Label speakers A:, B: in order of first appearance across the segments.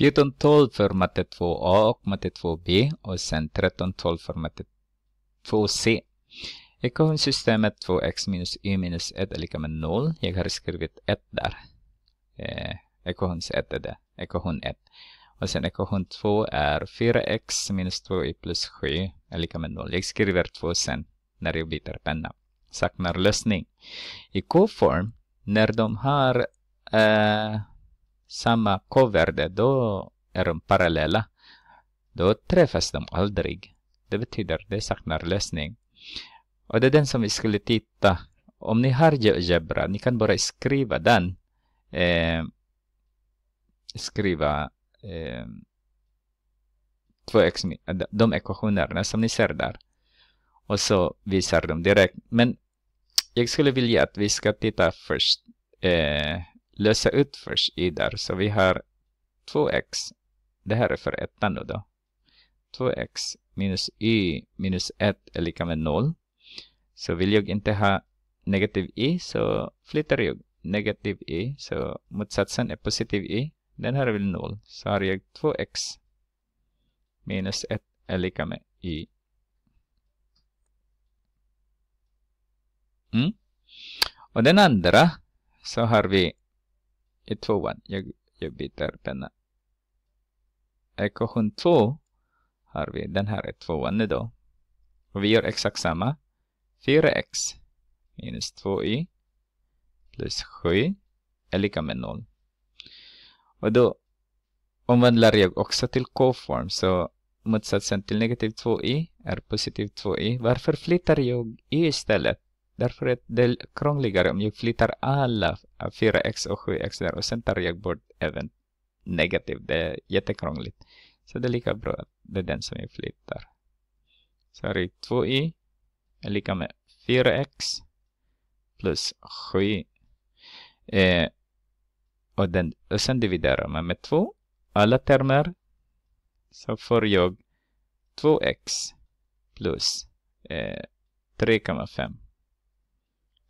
A: 14, 12 för matte 2a och matte 2b och sen 13, 12 för matte 2c. Ekvationssystemet 2x minus y minus 1 är lika med 0. Jag har skrivit 1 där. Eh, ekvation 1 är det. Ekvation 1. Och sen ekvation 2 är 4x minus 2y plus 7 är lika med 0. Jag skriver 2 sen när jag byter penna. Saknar lösning. I K-form, när de har eh, samma kuverde, då är de parallella. Då träffas de aldrig. Det betyder att det saknar lösning. Och det är den som vi skulle titta. Om ni har Jebra, ni kan bara skriva den. Eh, skriva eh, de ekvationerna som ni ser där. Och så visar de direkt. Men jag skulle vilja att vi ska titta först eh, lösa ut först i där. Så vi har 2x. Det här är för ettan nu då. 2x minus y minus 1 är lika med 0. Så vill jag inte ha negativ i så flyttar jag negativ i. Så motsatsen är positiv i. Den här är väl 0. Så har jag 2x minus 1 är lika med y. Mm. Och den andra så har vi i tvåan. Jag, jag byter penna. Ekvation 2 har vi, den här är tvåan nu då. Och vi gör exakt samma. 4x minus 2y plus 7 är lika med 0. Och då omvandlar jag också till k-form så motsatsen till negativ 2 y är positiv 2 y Varför flyttar jag y istället? Därför att det är krångligare om jag flyttar alla 4x och 7x där och sen tar jag bort även negativ. Det är jättekrångligt. Så det är lika bra att det är den som jag flyttar. Så här är 2i är lika med 4x plus 7 eh, och, den, och sen dividerar man med 2 alla termer så får jag 2x plus eh, 3,5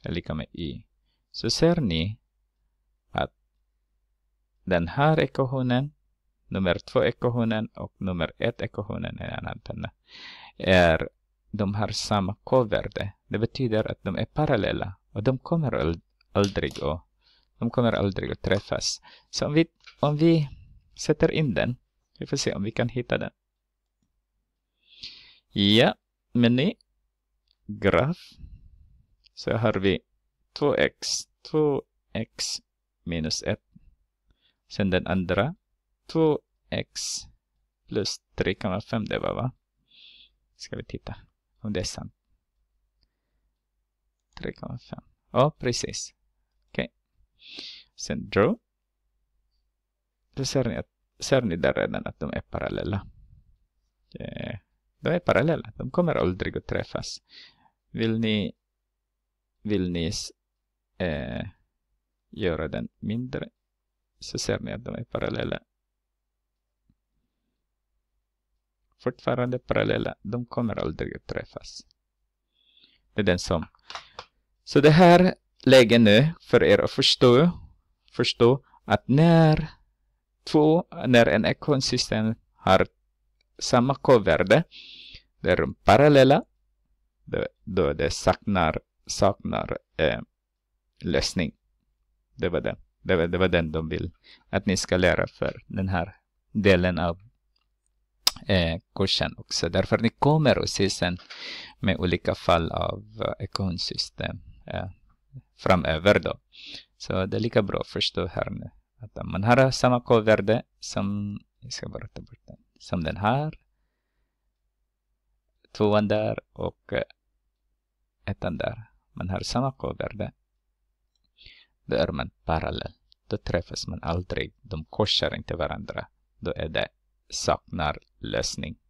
A: är lika med i. Så ser ni att den här ekvationen, nummer två ekvationen och nummer ett ekvationen är de har samma k-värde. Det betyder att de är parallella och de kommer aldrig att, de kommer aldrig att träffas. Så om vi, om vi sätter in den, vi får se om vi kan hitta den. Ja, meny, graf. Så här har vi 2x, 2x minus 1. Sen den andra, 2x plus 3,5 det var va? Ska vi titta om det är sant. 3,5. Ja, precis. Okej. Okay. Sen draw. Då ser ni, att, ser ni där redan att de är parallella. Eh, de är parallella. De kommer aldrig att träffas. Vill ni vill ni eh, göra den mindre så ser ni att de är parallella. Fortfarande parallella, de kommer aldrig att träffas. Det är den som... Så det här lägger nu för er att förstå, förstå att när, två, när en ekonsystem har samma k-värde, det är de parallella, då, då det saknar saknar eh, lösning. Det var, det. Det, var, det var den de vill att ni ska lära för den här delen av eh, kursen också. Därför ni kommer att se sen med olika fall av eh, ekonsystem eh, framöver då. Så det är lika bra att förstå här nu att man har samma k-värde som, som den här. Tvåan där och eh, ettan där. Man har samma kuverde. Då är man parallell. Då träffas man aldrig. De korsar inte varandra. Då är det saknar lösning.